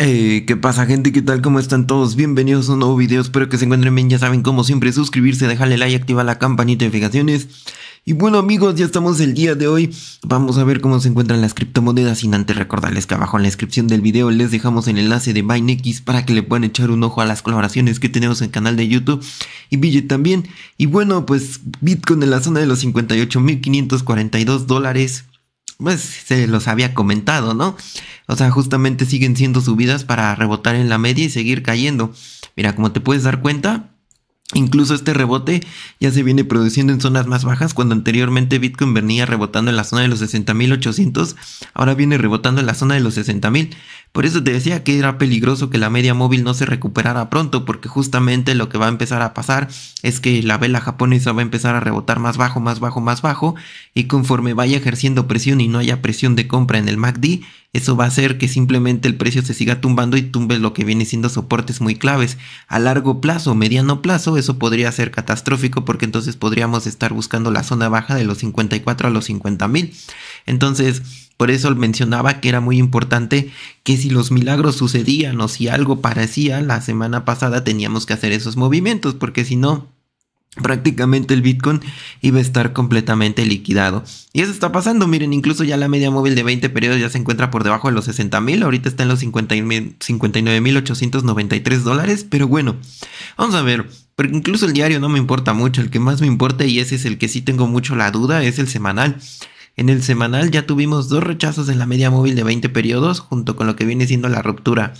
Eh, ¿Qué pasa gente? ¿Qué tal? ¿Cómo están todos? Bienvenidos a un nuevo video, espero que se encuentren bien, ya saben como siempre, suscribirse, dejarle like, activar la campanita de notificaciones. Y bueno amigos, ya estamos el día de hoy, vamos a ver cómo se encuentran las criptomonedas, sin antes recordarles que abajo en la descripción del video les dejamos el enlace de BineX para que le puedan echar un ojo a las colaboraciones que tenemos en el canal de YouTube y Billet también. Y bueno, pues Bitcoin en la zona de los 58.542 dólares pues se los había comentado, ¿no? O sea, justamente siguen siendo subidas para rebotar en la media y seguir cayendo. Mira, como te puedes dar cuenta, Incluso este rebote ya se viene produciendo en zonas más bajas cuando anteriormente Bitcoin venía rebotando en la zona de los 60.800, ahora viene rebotando en la zona de los 60.000, por eso te decía que era peligroso que la media móvil no se recuperara pronto, porque justamente lo que va a empezar a pasar es que la vela japonesa va a empezar a rebotar más bajo, más bajo, más bajo, y conforme vaya ejerciendo presión y no haya presión de compra en el MACD, eso va a hacer que simplemente el precio se siga tumbando y tumbes lo que viene siendo soportes muy claves. A largo plazo, mediano plazo, eso podría ser catastrófico porque entonces podríamos estar buscando la zona baja de los 54 a los 50 mil. Entonces, por eso mencionaba que era muy importante que si los milagros sucedían o si algo parecía la semana pasada teníamos que hacer esos movimientos porque si no prácticamente el Bitcoin iba a estar completamente liquidado. Y eso está pasando, miren, incluso ya la media móvil de 20 periodos ya se encuentra por debajo de los 60 mil, ahorita está en los 59.893 dólares, pero bueno, vamos a ver, porque incluso el diario no me importa mucho, el que más me importa y ese es el que sí tengo mucho la duda, es el semanal. En el semanal ya tuvimos dos rechazos en la media móvil de 20 periodos junto con lo que viene siendo la ruptura.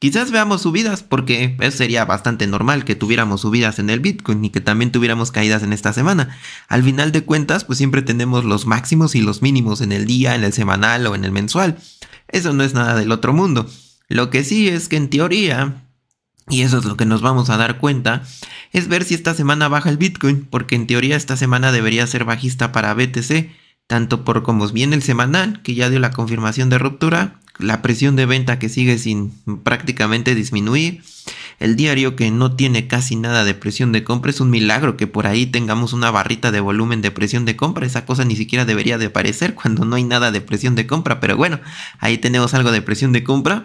Quizás veamos subidas porque eso sería bastante normal que tuviéramos subidas en el Bitcoin y que también tuviéramos caídas en esta semana. Al final de cuentas pues siempre tenemos los máximos y los mínimos en el día, en el semanal o en el mensual. Eso no es nada del otro mundo. Lo que sí es que en teoría y eso es lo que nos vamos a dar cuenta, es ver si esta semana baja el Bitcoin, porque en teoría esta semana debería ser bajista para BTC, tanto por como viene el semanal, que ya dio la confirmación de ruptura, la presión de venta que sigue sin prácticamente disminuir, el diario que no tiene casi nada de presión de compra, es un milagro que por ahí tengamos una barrita de volumen de presión de compra, esa cosa ni siquiera debería de aparecer cuando no hay nada de presión de compra, pero bueno, ahí tenemos algo de presión de compra.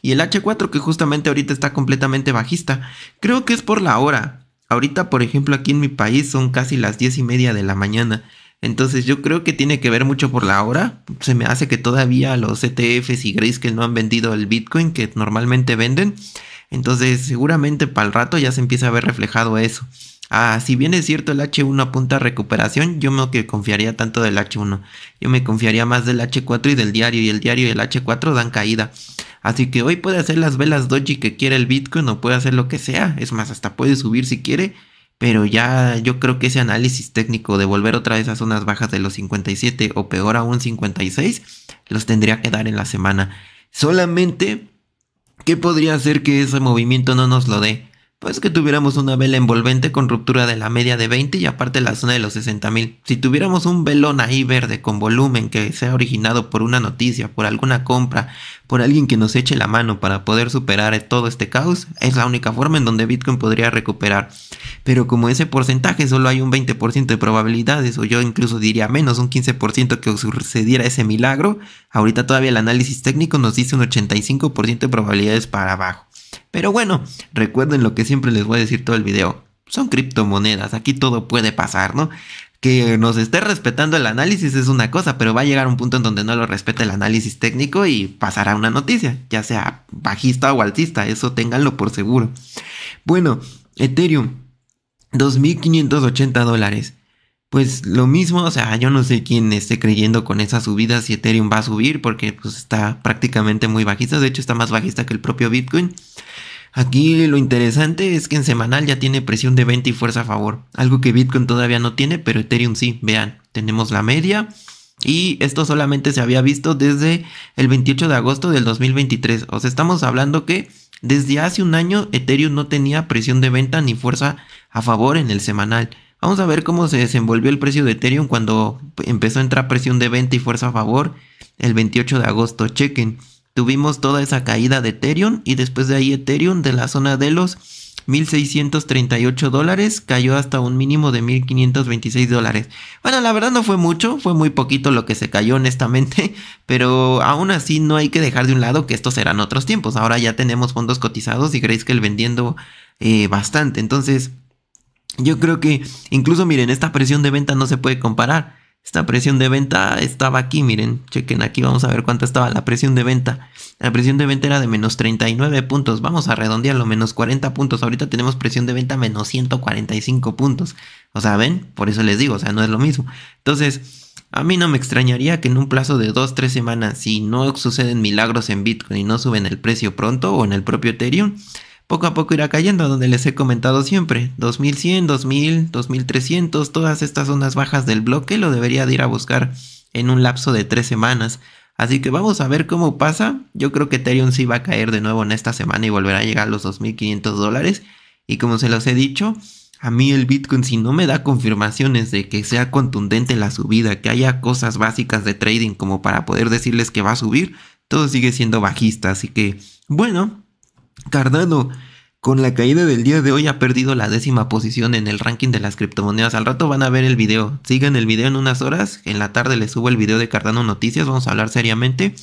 Y el H4 que justamente ahorita está completamente bajista, creo que es por la hora. Ahorita, por ejemplo, aquí en mi país son casi las 10 y media de la mañana. Entonces yo creo que tiene que ver mucho por la hora. Se me hace que todavía los ETFs y que no han vendido el Bitcoin que normalmente venden. Entonces seguramente para el rato ya se empieza a ver reflejado eso. Ah, si bien es cierto el H1 apunta a recuperación, yo no que confiaría tanto del H1. Yo me confiaría más del H4 y del diario. Y el diario y el H4 dan caída. Así que hoy puede hacer las velas doji que quiera el Bitcoin o puede hacer lo que sea. Es más, hasta puede subir si quiere pero ya yo creo que ese análisis técnico de volver otra vez a zonas bajas de los 57 o peor aún 56, los tendría que dar en la semana. Solamente, ¿qué podría hacer que ese movimiento no nos lo dé? Pues que tuviéramos una vela envolvente con ruptura de la media de 20 y aparte la zona de los 60 mil. Si tuviéramos un velón ahí verde con volumen que sea originado por una noticia, por alguna compra, por alguien que nos eche la mano para poder superar todo este caos, es la única forma en donde Bitcoin podría recuperar. Pero como ese porcentaje solo hay un 20% de probabilidades, o yo incluso diría menos, un 15% que sucediera ese milagro, ahorita todavía el análisis técnico nos dice un 85% de probabilidades para abajo. Pero bueno, recuerden lo que siempre les voy a decir todo el video. Son criptomonedas, aquí todo puede pasar, ¿no? Que nos esté respetando el análisis es una cosa, pero va a llegar un punto en donde no lo respete el análisis técnico y pasará una noticia, ya sea bajista o altista, eso ténganlo por seguro. Bueno, Ethereum, 2.580 dólares pues lo mismo, o sea, yo no sé quién esté creyendo con esas subidas si Ethereum va a subir porque pues está prácticamente muy bajista, de hecho está más bajista que el propio Bitcoin. Aquí lo interesante es que en semanal ya tiene presión de venta y fuerza a favor, algo que Bitcoin todavía no tiene, pero Ethereum sí, vean, tenemos la media y esto solamente se había visto desde el 28 de agosto del 2023, o sea, estamos hablando que desde hace un año Ethereum no tenía presión de venta ni fuerza a favor en el semanal. Vamos a ver cómo se desenvolvió el precio de Ethereum cuando empezó a entrar presión de venta y fuerza a favor el 28 de agosto. Chequen, tuvimos toda esa caída de Ethereum y después de ahí Ethereum de la zona de los 1.638 dólares cayó hasta un mínimo de 1.526 dólares. Bueno, la verdad no fue mucho, fue muy poquito lo que se cayó honestamente, pero aún así no hay que dejar de un lado que estos serán otros tiempos. Ahora ya tenemos fondos cotizados y creéis que el vendiendo eh, bastante. Entonces... Yo creo que incluso miren, esta presión de venta no se puede comparar. Esta presión de venta estaba aquí, miren, chequen aquí, vamos a ver cuánto estaba la presión de venta. La presión de venta era de menos 39 puntos, vamos a redondearlo, menos 40 puntos. Ahorita tenemos presión de venta menos 145 puntos. O sea, ven, por eso les digo, o sea, no es lo mismo. Entonces, a mí no me extrañaría que en un plazo de 2-3 semanas, si no suceden milagros en Bitcoin y no suben el precio pronto o en el propio Ethereum, poco a poco irá cayendo, donde les he comentado siempre, 2100, 2000, 2300, todas estas zonas bajas del bloque lo debería de ir a buscar en un lapso de tres semanas. Así que vamos a ver cómo pasa. Yo creo que Ethereum sí va a caer de nuevo en esta semana y volverá a llegar a los 2.500 dólares. Y como se los he dicho, a mí el Bitcoin si no me da confirmaciones de que sea contundente la subida, que haya cosas básicas de trading como para poder decirles que va a subir, todo sigue siendo bajista. Así que, bueno, Cardano, con la caída del día de hoy, ha perdido la décima posición en el ranking de las criptomonedas. Al rato van a ver el video. Sigan el video en unas horas. En la tarde les subo el video de Cardano Noticias. Vamos a hablar seriamente.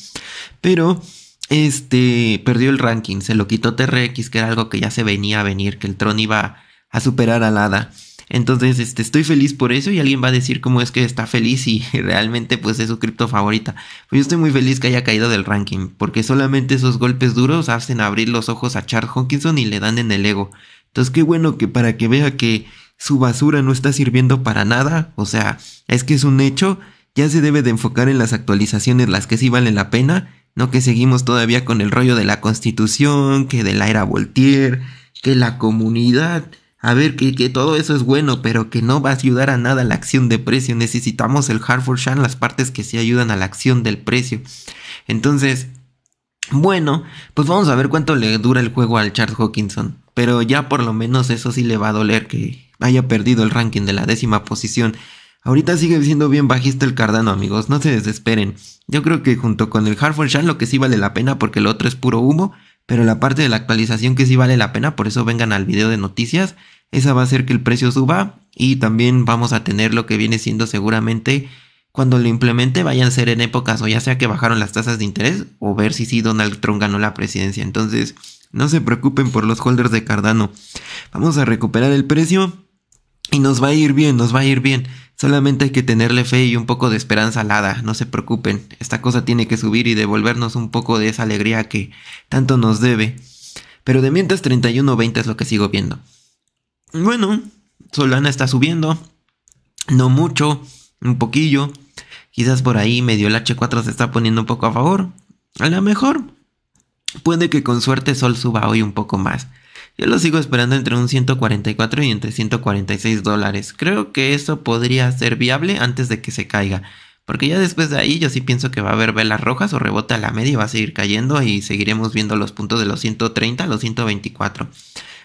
Pero. Este perdió el ranking, se lo quitó TRX, que era algo que ya se venía a venir, que el Tron iba a superar al ADA. Entonces, este, estoy feliz por eso y alguien va a decir cómo es que está feliz y realmente pues es su cripto favorita. Pues yo estoy muy feliz que haya caído del ranking, porque solamente esos golpes duros hacen abrir los ojos a Charles Hawkinson y le dan en el ego. Entonces, qué bueno que para que vea que su basura no está sirviendo para nada, o sea, es que es un hecho, ya se debe de enfocar en las actualizaciones las que sí valen la pena, no que seguimos todavía con el rollo de la constitución, que de la era Voltaire, que la comunidad a ver que, todo eso es bueno, pero que no va a ayudar a nada la acción de precio. Necesitamos el Hartford Shan, las partes que sí ayudan a la acción del precio. Entonces, bueno, pues vamos a ver cuánto le dura el juego al Charles Hawkinson. Pero ya por lo menos eso sí le va a doler que haya perdido el ranking de la décima posición. Ahorita sigue siendo bien bajista el Cardano, amigos, no se desesperen. Yo creo que junto con el Hartford Shan lo que sí vale la pena porque el otro es puro humo, pero la parte de la actualización que sí vale la pena, por eso vengan al video de noticias esa va a hacer que el precio suba y también vamos a tener lo que viene siendo seguramente cuando lo implemente vayan a ser en épocas o ya sea que bajaron las tasas de interés o ver si sí Donald Trump ganó la presidencia. Entonces, no se preocupen por los holders de Cardano. Vamos a recuperar el precio y nos va a ir bien, nos va a ir bien. Solamente hay que tenerle fe y un poco de esperanza alada, no se preocupen. Esta cosa tiene que subir y devolvernos un poco de esa alegría que tanto nos debe. Pero de mientras 31.20 es lo que sigo viendo. Bueno, Solana está subiendo. No mucho, un poquillo. Quizás por ahí medio el H4 se está poniendo un poco a favor. A lo mejor. Puede que con suerte Sol suba hoy un poco más. Yo lo sigo esperando entre un 144 y entre 146 dólares. Creo que eso podría ser viable antes de que se caiga. Porque ya después de ahí yo sí pienso que va a haber velas rojas o rebota a la media y va a seguir cayendo y seguiremos viendo los puntos de los 130 a los 124.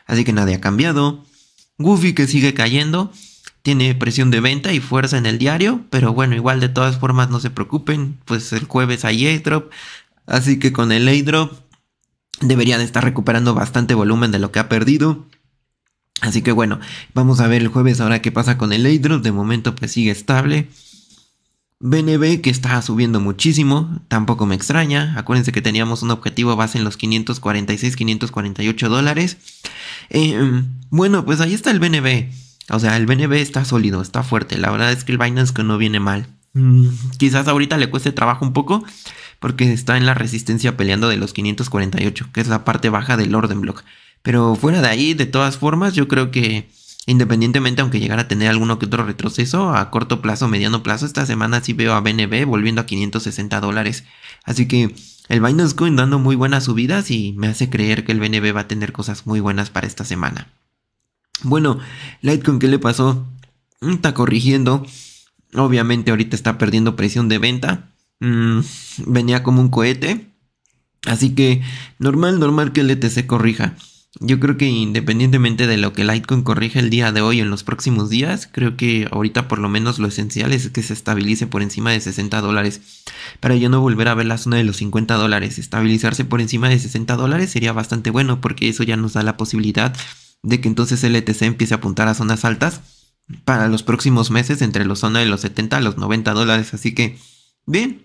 Así que nadie ha cambiado. Goofy que sigue cayendo, tiene presión de venta y fuerza en el diario, pero bueno, igual de todas formas no se preocupen, pues el jueves hay airdrop, así que con el airdrop deberían estar recuperando bastante volumen de lo que ha perdido. Así que bueno, vamos a ver el jueves ahora qué pasa con el airdrop, de momento pues sigue estable. BNB que está subiendo muchísimo, tampoco me extraña, acuérdense que teníamos un objetivo base en los 546, 548 dólares. Eh, em, bueno, pues ahí está el BNB. O sea, el BNB está sólido, está fuerte. La verdad es que el Binance que no viene mal. Mm. quizás ahorita le cueste trabajo un poco porque está en la resistencia peleando de los 548, que es la parte baja del orden block. Pero fuera de ahí, de todas formas, yo creo que independientemente aunque llegara a tener alguno que otro retroceso, a corto plazo, mediano plazo, esta semana sí veo a BNB volviendo a 560 dólares. Así que el Binance Coin dando muy buenas subidas y me hace creer que el BNB va a tener cosas muy buenas para esta semana. Bueno, Litecoin, ¿qué le pasó? Mm, está corrigiendo. Obviamente ahorita está perdiendo presión de venta. Mm, venía como un cohete. Así que normal, normal que el ETC corrija. Yo creo que independientemente de lo que Litecoin corrija el día de hoy en los próximos días, creo que ahorita por lo menos lo esencial es que se estabilice por encima de 60 dólares. Para yo no volver a ver la zona de los 50 dólares, estabilizarse por encima de 60 dólares sería bastante bueno porque eso ya nos da la posibilidad de que entonces el ETC empiece a apuntar a zonas altas para los próximos meses entre la zona de los 70 a los 90 dólares. Así que, bien,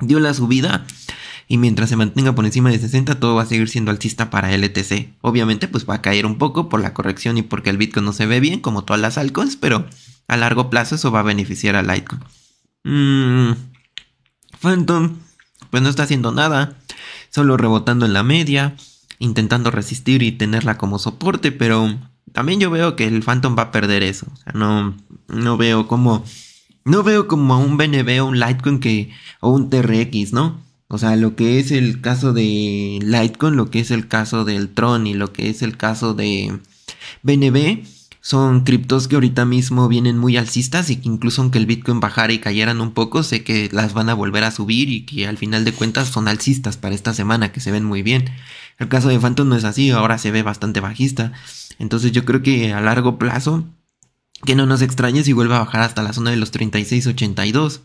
dio la subida y mientras se mantenga por encima de 60 todo va a seguir siendo alcista para LTC. Obviamente pues va a caer un poco por la corrección y porque el Bitcoin no se ve bien como todas las altcoins, pero a largo plazo eso va a beneficiar a Litecoin. Mm, Phantom pues no está haciendo nada, solo rebotando en la media, intentando resistir y tenerla como soporte, pero también yo veo que el Phantom va a perder eso. O sea, no, no veo como. No veo como a un BNB o un Litecoin que. o un TRX, ¿no? O sea, lo que es el caso de Litecoin, lo que es el caso del Tron y lo que es el caso de BNB son criptos que ahorita mismo vienen muy alcistas y que incluso aunque el Bitcoin bajara y cayeran un poco, sé que las van a volver a subir y que al final de cuentas son alcistas para esta semana, que se ven muy bien. El caso de Phantom no es así, ahora se ve bastante bajista. Entonces yo creo que a largo plazo, que no nos extrañe si vuelve a bajar hasta la zona de los 36.82.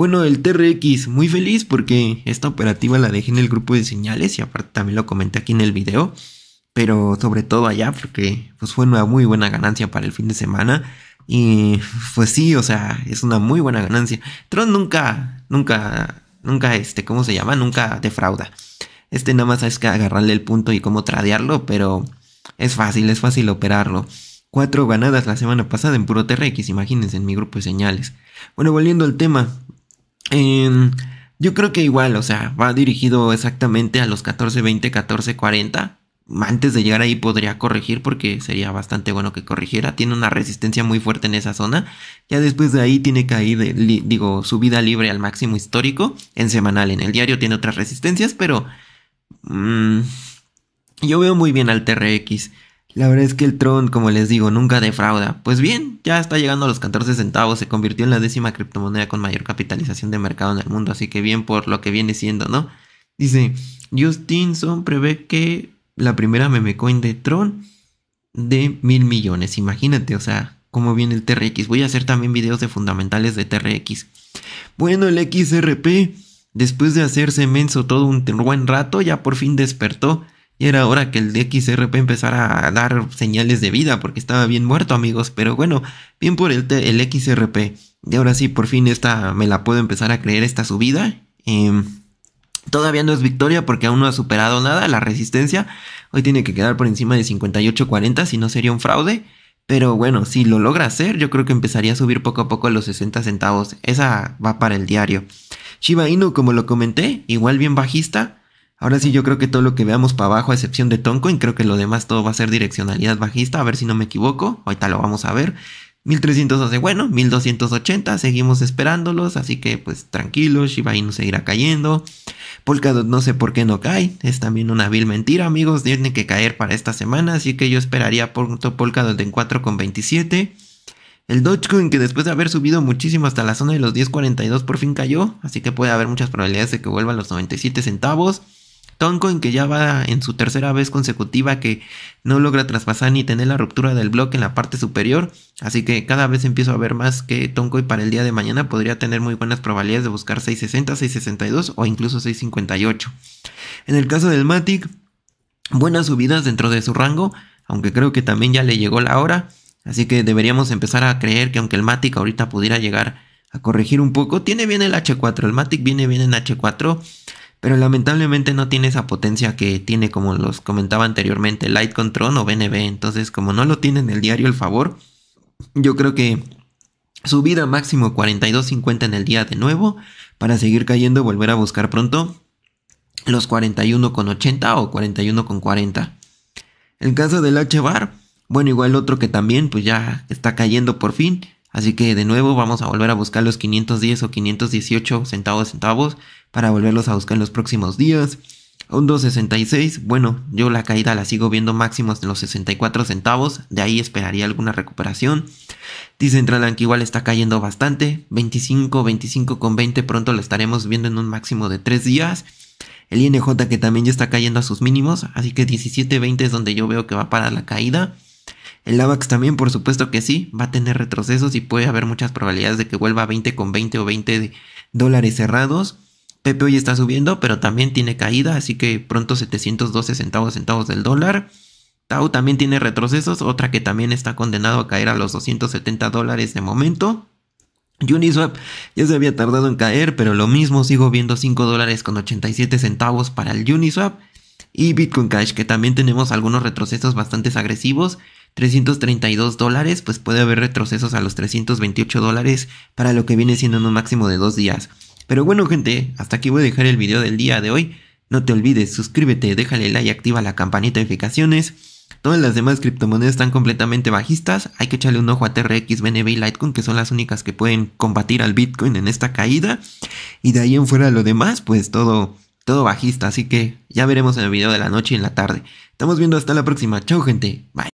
Bueno, el TRX, muy feliz porque esta operativa la dejé en el grupo de señales y aparte también lo comenté aquí en el video, pero sobre todo allá porque pues fue una muy buena ganancia para el fin de semana y pues sí, o sea, es una muy buena ganancia. Tron nunca, nunca, nunca, este, ¿cómo se llama? Nunca defrauda. Este nada más es que agarrarle el punto y cómo tradearlo, pero es fácil, es fácil operarlo. Cuatro ganadas la semana pasada en puro TRX, imagínense en mi grupo de señales. Bueno, volviendo al tema, Em, yo creo que igual, o sea, va dirigido exactamente a los 14 14.40, Antes de llegar ahí podría corregir porque sería bastante bueno que corrigiera. Tiene una resistencia muy fuerte en esa zona. Ya después de ahí tiene que ir, digo, vida libre al máximo histórico en semanal. En el diario tiene otras resistencias, pero mm, yo veo muy bien al TRX. La verdad es que el Tron, como les digo, nunca defrauda. Pues bien, ya está llegando a los 14 centavos, se convirtió en la décima criptomoneda con mayor capitalización de mercado en el mundo, así que bien por lo que viene siendo, ¿no? Dice, Justin Justinson prevé que la primera memecoin de Tron de mil millones, imagínate, o sea, cómo viene el TRX. Voy a hacer también videos de fundamentales de TRX. Bueno, el XRP, después de hacerse menso todo un buen rato, ya por fin despertó y era hora que el XRP empezara a dar señales de vida porque estaba bien muerto amigos. Pero bueno, bien por el, el XRP. Y ahora sí, por fin esta me la puedo empezar a creer esta subida. Em, todavía no es victoria porque aún no ha superado nada la resistencia. Hoy tiene que quedar por encima de 58.40, si no sería un fraude. Pero bueno, si lo logra hacer, yo creo que empezaría a subir poco a poco a los 60 centavos. Esa va para el diario. Shiba Inu, como lo comenté, igual bien bajista. Ahora sí, yo creo que todo lo que veamos para abajo, a excepción de Toncoin, creo que lo demás todo va a ser direccionalidad bajista, a ver si no me equivoco, ahorita lo vamos a ver. 1312, bueno, 1280, seguimos esperándolos, así que pues tranquilos, Shiba Inu seguirá cayendo. Polkadot no sé por qué no cae, es también una vil mentira, amigos, tiene que caer para esta semana, así que yo esperaría por Polkadot en 4,27. El Dogecoin, que después de haber subido muchísimo hasta la zona de los 10.42, por fin cayó, así que puede haber muchas probabilidades de que vuelva a los 97 centavos en que ya va en su tercera vez consecutiva que no logra traspasar ni tener la ruptura del bloque en la parte superior, así que cada vez empiezo a ver más que y para el día de mañana podría tener muy buenas probabilidades de buscar 660, 662 o incluso 658. En el caso del Matic, buenas subidas dentro de su rango, aunque creo que también ya le llegó la hora, así que deberíamos empezar a creer que aunque el Matic ahorita pudiera llegar a corregir un poco, tiene bien el H4, el Matic viene bien en H4 pero lamentablemente no tiene esa potencia que tiene como los comentaba anteriormente Light Control o BNB, entonces como no lo tiene en el diario el favor, yo creo que subida máximo 42.50 en el día de nuevo para seguir cayendo, y volver a buscar pronto los 41.80 o 41.40. El caso del H bar, bueno, igual otro que también pues ya está cayendo por fin Así que de nuevo vamos a volver a buscar los 510 o 518 centavos centavos para volverlos a buscar en los próximos días. Un 2.66, bueno, yo la caída la sigo viendo máximos de los 64 centavos, de ahí esperaría alguna recuperación. central que igual está cayendo bastante, 25, 25 con 20 pronto lo estaremos viendo en un máximo de 3 días. El INJ que también ya está cayendo a sus mínimos, así que 17.20 es donde yo veo que va para la caída. El AVAX también, por supuesto que sí, va a tener retrocesos y puede haber muchas probabilidades de que vuelva a 20 con 20 o 20 dólares cerrados. Pepe hoy está subiendo, pero también tiene caída, así que pronto 712 centavos centavos del dólar. Tau también tiene retrocesos, otra que también está condenado a caer a los 270 dólares de momento. Uniswap ya se había tardado en caer, pero lo mismo sigo viendo 5 dólares con 87 centavos para el Uniswap. Y Bitcoin Cash, que también tenemos algunos retrocesos bastante agresivos. 332 dólares, pues puede haber retrocesos a los 328 dólares para lo que viene siendo en un máximo de dos días. Pero bueno gente, hasta aquí voy a dejar el video del día de hoy. No te olvides, suscríbete, déjale like, y activa la campanita de notificaciones. Todas las demás criptomonedas están completamente bajistas, hay que echarle un ojo a TRX, BNB y Litecoin que son las únicas que pueden combatir al Bitcoin en esta caída. Y de ahí en fuera lo demás, pues todo, todo bajista, así que ya veremos en el video de la noche y en la tarde. Estamos viendo hasta la próxima, Chau gente, bye.